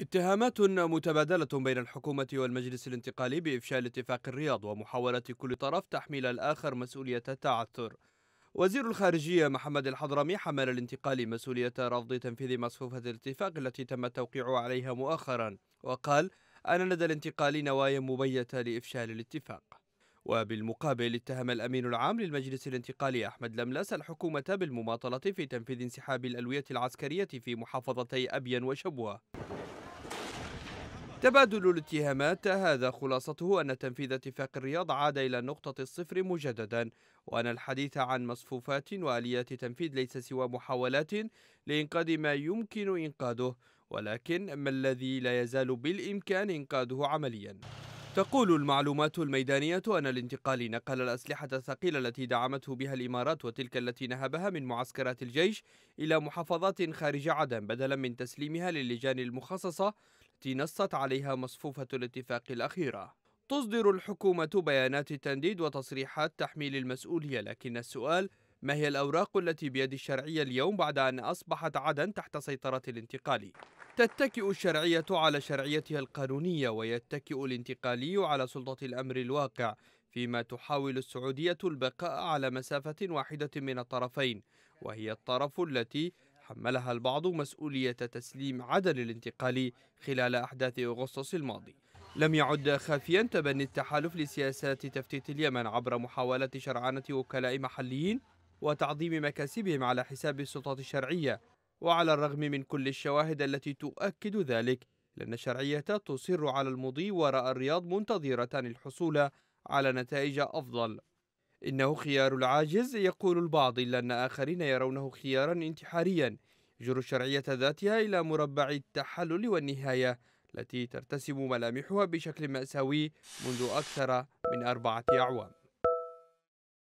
اتهامات متبادلة بين الحكومة والمجلس الانتقالي بإفشال اتفاق الرياض ومحاولة كل طرف تحميل الآخر مسؤولية التعثر وزير الخارجية محمد الحضرمي حمل الانتقال مسؤولية رفض تنفيذ مصفوفة الاتفاق التي تم التوقيع عليها مؤخرا وقال أن لدى الانتقال نوايا مبيتة لإفشال الاتفاق وبالمقابل اتهم الأمين العام للمجلس الانتقالي أحمد لملس الحكومة بالمماطلة في تنفيذ انسحاب الألوية العسكرية في محافظتي أبين وشبوة تبادل الاتهامات هذا خلاصته أن تنفيذ اتفاق الرياض عاد إلى نقطة الصفر مجددا وأن الحديث عن مصفوفات وآليات تنفيذ ليس سوى محاولات لإنقاذ ما يمكن إنقاذه ولكن ما الذي لا يزال بالإمكان إنقاذه عمليا تقول المعلومات الميدانية أن الانتقال نقل الأسلحة الثقيلة التي دعمته بها الإمارات وتلك التي نهبها من معسكرات الجيش إلى محافظات خارج عدن بدلا من تسليمها للجان المخصصة التي نصت عليها مصفوفة الاتفاق الأخيرة تصدر الحكومة بيانات تنديد وتصريحات تحميل المسؤولية لكن السؤال ما هي الأوراق التي بيد الشرعية اليوم بعد أن أصبحت عدن تحت سيطرة الانتقالي؟ تتكئ الشرعية على شرعيتها القانونية ويتكئ الانتقالي على سلطة الأمر الواقع فيما تحاول السعودية البقاء على مسافة واحدة من الطرفين وهي الطرف التي حملها البعض مسؤولية تسليم عدن الانتقالي خلال أحداث أغسطس الماضي لم يعد خافيا تبني التحالف لسياسات تفتيت اليمن عبر محاولة شرعنة وكلاء محليين وتعظيم مكاسبهم على حساب السلطات الشرعية وعلى الرغم من كل الشواهد التي تؤكد ذلك لأن الشرعية تصر على المضي وراء الرياض منتظرة الحصول على نتائج أفضل إنه خيار العاجز يقول البعض إلا أن آخرين يرونه خيارا انتحاريا يجر الشرعية ذاتها إلى مربع التحلل والنهاية التي ترتسم ملامحها بشكل مأساوي منذ أكثر من أربعة أعوام